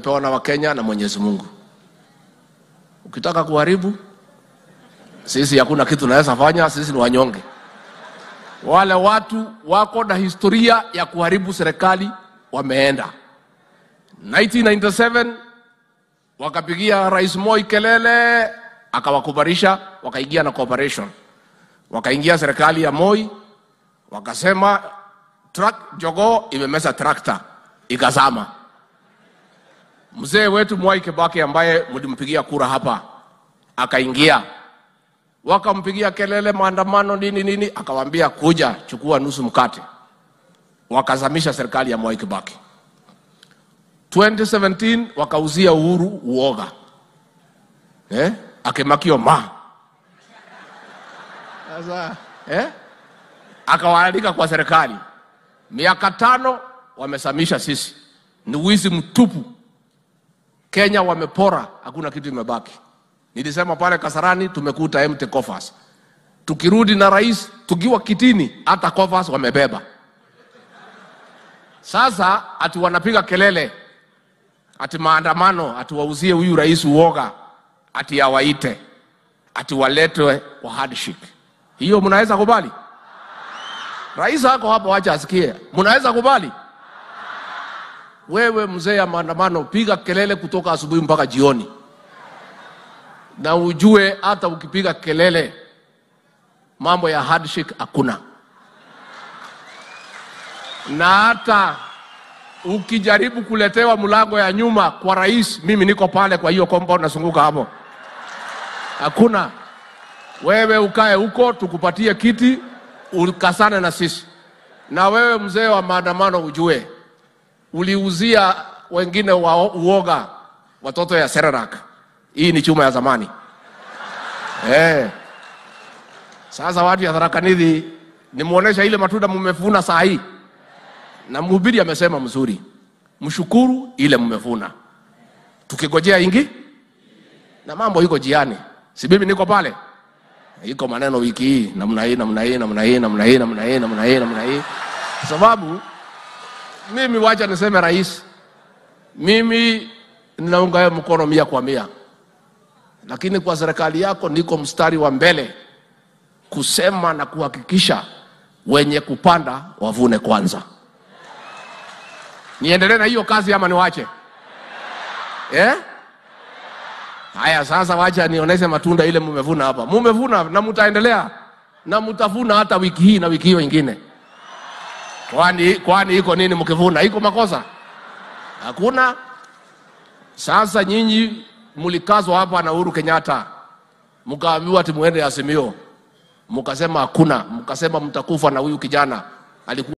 pewa na Wakenya na Mwenyezi Mungu. Ukitaka kuharibu sisi, hakuna kitu naweza fanya, sisi ni wanyonge. Wale watu wako na historia ya kuharibu serikali wameenda. 1997 wakapigia Rais Moi kelele, akawakubarisha wakaingia na cooperation, wakaingia serikali ya Moi, wakasema truck jogoo imemeza tractor ikazama Mzee wetu Mwai Kibaki ambaye mlimpigia kura hapa akaingia, wakampigia kelele, maandamano nini nini, akawaambia kuja, chukua nusu mkate, wakazamisha serikali ya Mwai Kibaki. 2017 wakauzia Uhuru uoga eh? Akimakio ma sasa eh? Akawaalika kwa serikali, miaka tano wamesamisha sisi, ni wizi mtupu. Kenya wamepora, hakuna kitu imebaki. Nilisema pale Kasarani tumekuta empty coffers. Tukirudi na rais tukiwa kitini, hata coffers wamebeba. Sasa ati wanapiga kelele ati maandamano, ati wauzie huyu rais uoga, ati awaite, ati waletwe wa hardship. Hiyo mnaweza kubali? Rais ako hapo, acha asikie. Mnaweza kubali? wewe mzee ya maandamano, piga kelele kutoka asubuhi mpaka jioni, na ujue hata ukipiga kelele mambo ya hardship hakuna, na hata ukijaribu kuletewa mlango ya nyuma kwa rais, mimi niko pale kwa hiyo compound nasunguka hapo, hakuna. Wewe ukae huko tukupatie kiti ukasane na sisi. Na wewe mzee wa maandamano, ujue uliuzia wengine wa uoga watoto ya Sererak. Hii ni chuma ya zamani eh. Sasa watu ya Tharaka Nithi nimuonesha ile matunda mmevuna saa hii, na mhubiri amesema mzuri, mshukuru ile mmevuna, tukigojea ingi na mambo iko jiani. Si mimi niko pale, iko maneno wiki hii namna hii namna hii namna hii namna hii namna hii namna hii namna hii, sababu mimi wacha niseme rais, mimi ninaunga mkono mia kwa mia, lakini kwa serikali yako niko mstari wa mbele kusema na kuhakikisha wenye kupanda wavune kwanza. Niendelee na hiyo kazi ama niwache? Eh? Haya sasa, wacha nionyeshe matunda ile mumevuna hapa. Mumevuna na mtaendelea na mtavuna hata wiki hii na wiki hiyo ingine. Kwani kwani iko nini mkivuna? Iko makosa? Hakuna. Sasa nyinyi mlikazwa hapa na Uhuru Kenyatta, mkaambiwa ati muende Azimio, mkasema hakuna, mkasema mtakufa na huyu kijana alikuwa